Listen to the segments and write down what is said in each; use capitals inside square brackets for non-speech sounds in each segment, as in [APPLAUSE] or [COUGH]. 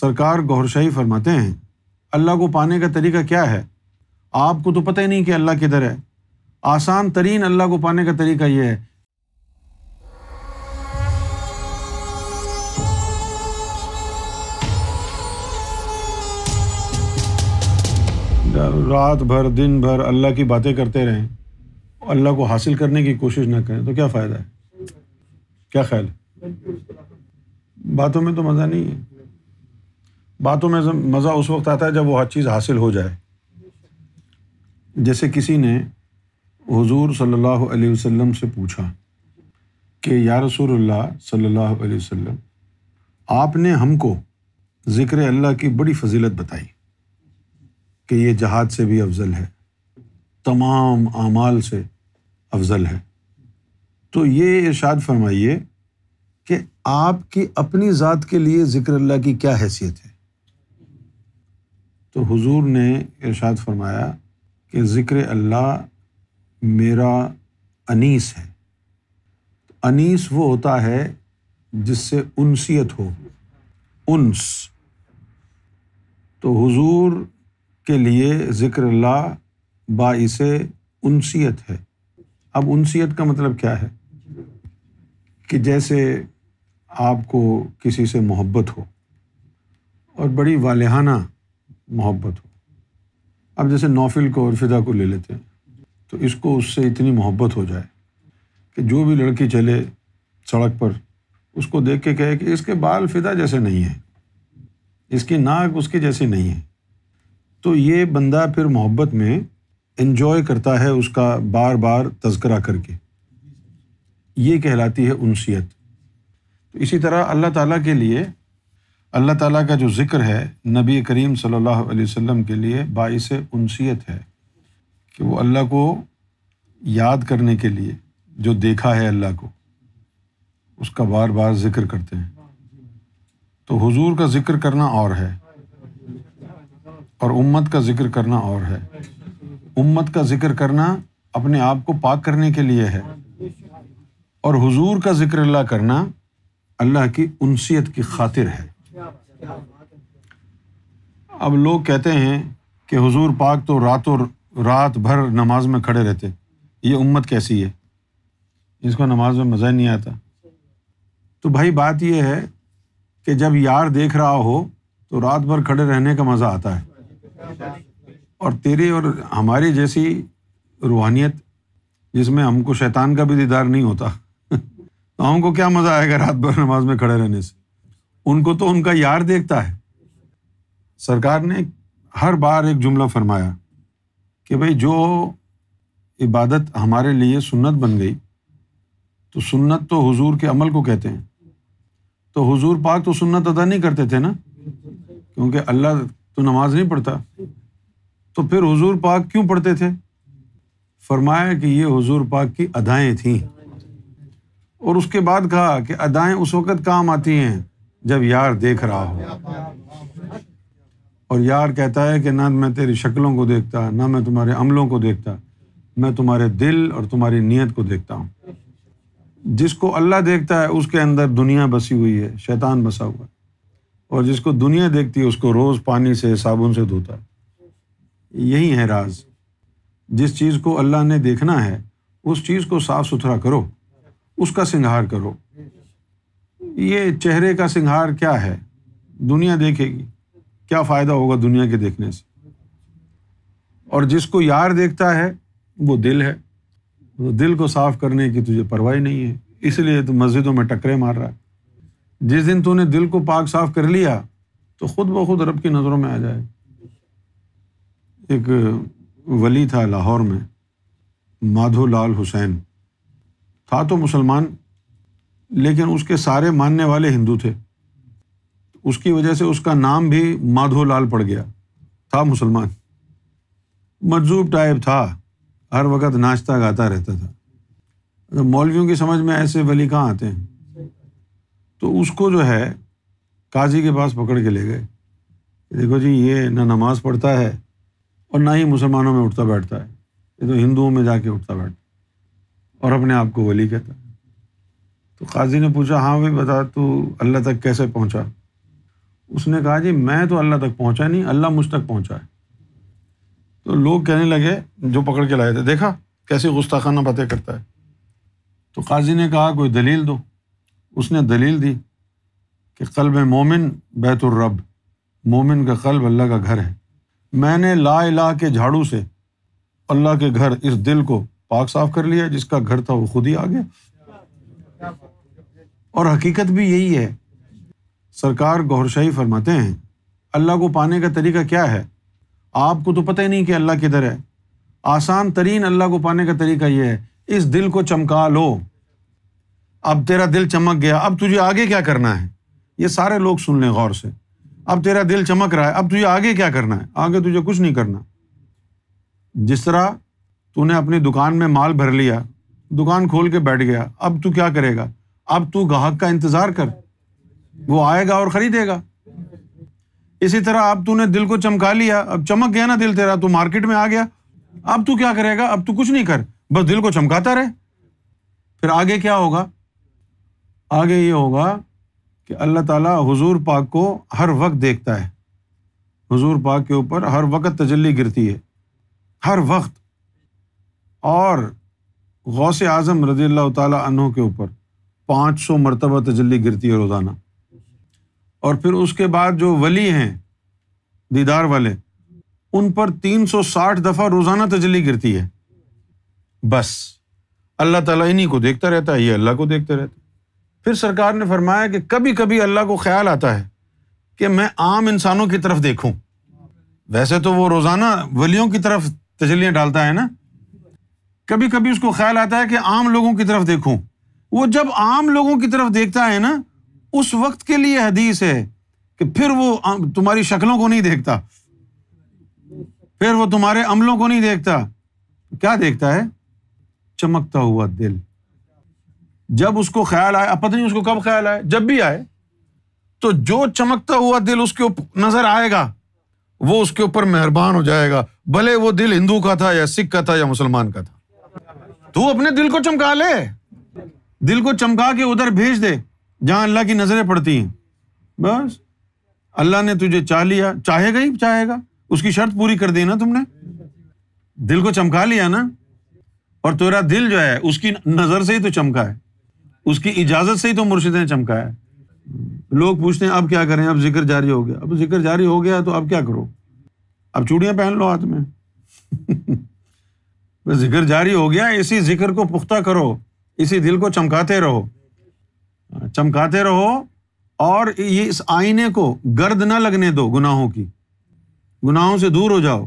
सरकार गौरशाही फरमाते हैं अल्लाह को पाने का तरीका क्या है आपको तो पता ही नहीं कि अल्लाह किधर है आसान तरीन अल्लाह को पाने का तरीका यह है रात भर दिन भर अल्लाह की बातें करते रहें अल्लाह को हासिल करने की कोशिश ना करें तो क्या फ़ायदा है क्या ख्याल है बातों में तो मज़ा नहीं है बातों में मज़ा उस वक्त आता है जब वो हर चीज़ हासिल हो जाए जैसे किसी ने हुजूर सल्लल्लाहु अलैहि वसल्लम से पूछा कि या रसूलुल्लाह सल्लल्लाहु अलैहि वसल्लम आपने हमको ज़िक्र अल्लाह की बड़ी फजीलत बताई कि ये जहाद से भी अफजल है तमाम आमाल से अफजल है तो ये इरशाद फरमाइए कि आपकी अपनी ज़ात के लिए ज़िक्र अल्लाह की क्या हैसियत है तो हुजूर ने इरशाद फरमाया कि ज़िक्र अल्लाह मेरा अनीस है अनीस वो होता है जिससे उनसीत हो उन्स तो हुजूर के लिए ज़िक्र अल्लाह बाइस उनसीत है अब उनसीत का मतलब क्या है कि जैसे आपको किसी से मोहब्बत हो और बड़ी वालहाना मोहब्बत हो अब जैसे नौफिल को और फिदा को ले लेते हैं तो इसको उससे इतनी मोहब्बत हो जाए कि जो भी लड़की चले सड़क पर उसको देख के कहे कि इसके बाल फिदा जैसे नहीं है इसकी नाक उसकी जैसी नहीं है तो ये बंदा फिर मोहब्बत में इन्जॉय करता है उसका बार बार तस्करा करके ये कहलाती है उनसीत तो इसी तरह अल्लाह ताला के लिए अल्लाह ताला का जो ज़िक्र है नबी करीम सल्लल्लाहु अलैहि वसल्लम के लिए बाइस उनसीत है कि वो अल्लाह को याद करने के लिए जो देखा है अल्लाह को उसका बार बार ज़िक्र करते हैं तो हुजूर का ज़िक्र करना और है और उम्मत का ज़िक्र करना और है उम्मत का ज़िक्र करना अपने आप को पाक करने के लिए है और हुजूर का ज़िक्र अल्लाह करना अल्लाह की उनसीत की खातिर है अब लोग कहते हैं कि हुजूर पाक तो रातों रात भर नमाज में खड़े रहते ये उम्मत कैसी है इसको नमाज में मज़ा नहीं आता तो भाई बात यह है कि जब यार देख रहा हो तो रात भर खड़े रहने का मज़ा आता है और तेरी और हमारी जैसी रूहानियत जिसमें हमको शैतान का भी दीदार नहीं होता [LAUGHS] तो हमको क्या मज़ा आएगा रात भर नमाज में खड़े रहने से उनको तो उनका यार देखता है सरकार ने हर बार एक जुमला फरमाया कि भाई जो इबादत हमारे लिए सुन्नत बन गई तो सुन्नत तो हुजूर के अमल को कहते हैं तो हुजूर पाक तो सुन्नत अदा नहीं करते थे ना क्योंकि अल्लाह तो नमाज नहीं पढ़ता तो फिर हुजूर पाक क्यों पढ़ते थे फरमाया कि ये हुजूर पाक की अदाएँ थीं और उसके बाद कहा कि अदाएँ उस वक़्त काम आती हैं जब यार देख रहा हो और यार कहता है कि ना मैं तेरी शक्लों को देखता ना मैं तुम्हारे अमलों को देखता मैं तुम्हारे दिल और तुम्हारी नीयत को देखता हूँ जिसको अल्लाह देखता है उसके अंदर दुनिया बसी हुई है शैतान बसा हुआ है और जिसको दुनिया देखती है उसको रोज़ पानी से साबुन से धोता है यही है राज जिस चीज़ को अल्लाह ने देखना है उस चीज़ को साफ़ सुथरा करो उसका सिंगार करो ये चेहरे का सिंगार क्या है दुनिया देखेगी क्या फ़ायदा होगा दुनिया के देखने से और जिसको यार देखता है वो दिल है तो दिल को साफ करने की तुझे परवाही नहीं है इसलिए तो मस्जिदों में टकरे मार रहा है जिस दिन तूने दिल को पाक साफ कर लिया तो खुद ब खुद रब की नज़रों में आ जाए एक वली था लाहौर में माधो लाल हुसैन था तो मुसलमान लेकिन उसके सारे मानने वाले हिंदू थे उसकी वजह से उसका नाम भी माधो लाल पड़ गया था मुसलमान मजजूब टाइप था हर वक्त नाश्ता गाता रहता था तो मौलवियों की समझ में ऐसे वली कहाँ आते हैं तो उसको जो है काजी के पास पकड़ के ले गए देखो जी ये ना नमाज़ पढ़ता है और ना ही मुसलमानों में उठता बैठता है ये तो हिंदुओं में जाके उठता बैठता और अपने आप को वली कहता है तो काजी ने पूछा हाँ भाई बता तू अल्लाह तक कैसे पहुँचा उसने कहा जी मैं तो अल्लाह तक पहुंचा नहीं अल्लाह मुझ तक पहुंचा है तो लोग कहने लगे जो पकड़ के लाए थे देखा कैसे गुस्ताखाना बातें करता है तो काजी ने कहा कोई दलील दो उसने दलील दी कि कल्ब मोमिन बैतुलरब मोमिन का कल्ब अल्लाह का घर है मैंने ला ला के झाड़ू से अल्लाह के घर इस दिल को पाक साफ कर लिया जिसका घर था वो खुद ही आ गया और हकीकत भी यही है सरकार गौरशाही फरमाते हैं अल्लाह को पाने का तरीका क्या है आपको तो पता ही नहीं कि अल्लाह किधर है आसान तरीन अल्लाह को पाने का तरीका यह है इस दिल को चमका लो अब तेरा दिल चमक गया अब तुझे आगे क्या करना है ये सारे लोग सुन लें गौर से अब तेरा दिल चमक रहा है अब तुझे आगे क्या करना है आगे तुझे कुछ नहीं करना जिस तरह तूने अपनी दुकान में माल भर लिया दुकान खोल के बैठ गया अब तू क्या करेगा अब तू ग्राहक का इंतज़ार कर वो आएगा और खरीदेगा इसी तरह अब तूने दिल को चमका लिया अब चमक गया ना दिल तेरा तू मार्केट में आ गया अब तू क्या करेगा अब तू कुछ नहीं कर बस दिल को चमकाता रहे फिर आगे क्या होगा आगे ये होगा कि अल्लाह ताला हुजूर पाक को हर वक्त देखता है हुजूर पाक के ऊपर हर वक्त तजल्ली गिरती है हर वक्त और गौसे आज़म रजील्ला तहों के ऊपर पाँच सौ मरतबा तजल्ली गिरती है रोज़ाना और फिर उसके बाद जो वली हैं दीदार वाले उन पर तीन सौ साठ दफ़ा रोज़ाना तजली गिरती है बस अल्लाह ताला इन्हीं को देखता रहता है ये अल्लाह को देखते रहता है फिर सरकार ने फरमाया कि कभी कभी अल्लाह को ख्याल आता है कि मैं आम इंसानों की तरफ देखूं वैसे तो वो रोज़ाना वलियों की तरफ तजलियाँ डालता है ना कभी कभी उसको ख्याल आता है कि आम लोगों की तरफ देखूं वो जब आम लोगों की तरफ देखता है ना उस वक्त के लिए हदीस है कि फिर वो तुम्हारी शक्लों को नहीं देखता फिर वो तुम्हारे अमलों को नहीं देखता क्या देखता है चमकता हुआ दिल जब उसको ख्याल आया पता नहीं उसको कब ख्याल आया जब भी आए तो जो चमकता हुआ दिल उसके ऊपर नजर आएगा वो उसके ऊपर मेहरबान हो जाएगा भले वो दिल हिंदू का था या सिख का था या मुसलमान का था तू अपने दिल को चमका ले दिल को चमका के उधर भेज दे जहाँ अल्लाह की नज़रें पड़ती हैं बस अल्लाह ने तुझे चाह लिया चाहेगा ही चाहेगा उसकी शर्त पूरी कर दी ना तुमने दिल को चमका लिया ना और तेरा दिल जो है उसकी नज़र से ही तो चमका है उसकी इजाज़त से ही तो मुर्शिद ने चमका है लोग पूछते हैं अब क्या करें अब जिक्र जारी हो गया अब जिक्र जारी हो गया तो अब क्या करो अब चूड़ियाँ पहन लो हाथ में [LAUGHS] जिक्र जारी हो गया इसी जिक्र को पुख्ता करो इसी दिल को चमकाते रहो चमकाते रहो और ये इस आईने को गर्द ना लगने दो गुनाहों की गुनाहों से दूर हो जाओ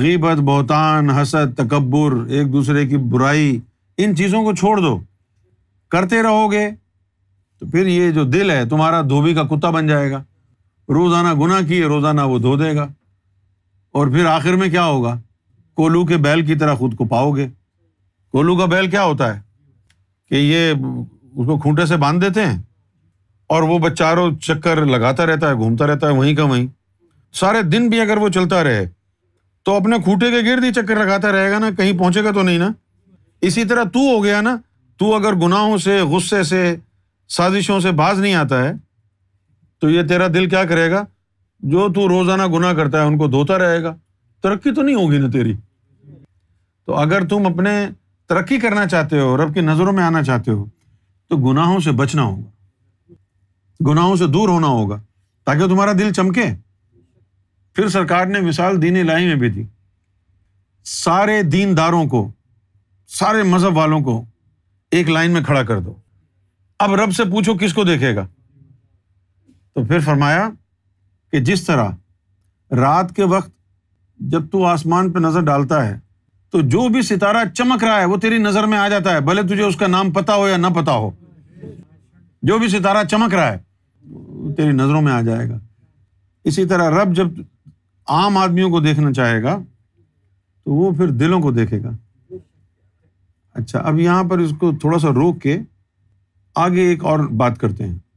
गीबत बहतान हसद तकबर एक दूसरे की बुराई इन चीज़ों को छोड़ दो करते रहोगे तो फिर ये जो दिल है तुम्हारा धोबी का कुत्ता बन जाएगा रोज़ाना गुनाह किए रोज़ाना वो धो देगा और फिर आखिर में क्या होगा कोलू के बैल की तरह खुद को पाओगे कोलू का बैल क्या होता है कि ये उसको खूंटे से बांध देते हैं और वो चारों चक्कर लगाता रहता है घूमता रहता है वहीं का वहीं सारे दिन भी अगर वो चलता रहे तो अपने खूंटे के गिर्द ही चक्कर लगाता रहेगा ना कहीं पहुंचेगा तो नहीं ना इसी तरह तू हो गया ना तू अगर गुनाहों से गुस्से से साजिशों से बाज नहीं आता है तो ये तेरा दिल क्या करेगा जो तू रोज़ाना गुनाह करता है उनको धोता रहेगा तरक्की तो नहीं होगी ना तेरी तो अगर तुम अपने तरक्की करना चाहते हो रब की नज़रों में आना चाहते हो तो गुनाहों से बचना होगा गुनाहों से दूर होना होगा ताकि तुम्हारा दिल चमके फिर सरकार ने मिसाल दीन इलाही में भी दी सारे दीनदारों को सारे मजहब वालों को एक लाइन में खड़ा कर दो अब रब से पूछो किसको देखेगा तो फिर फरमाया कि जिस तरह रात के वक्त जब तू आसमान पर नज़र डालता है तो जो भी सितारा चमक रहा है वो तेरी नज़र में आ जाता है भले तुझे उसका नाम पता हो या ना पता हो जो भी सितारा चमक रहा है तेरी नज़रों में आ जाएगा इसी तरह रब जब आम आदमियों को देखना चाहेगा तो वो फिर दिलों को देखेगा अच्छा अब यहाँ पर इसको थोड़ा सा रोक के आगे एक और बात करते हैं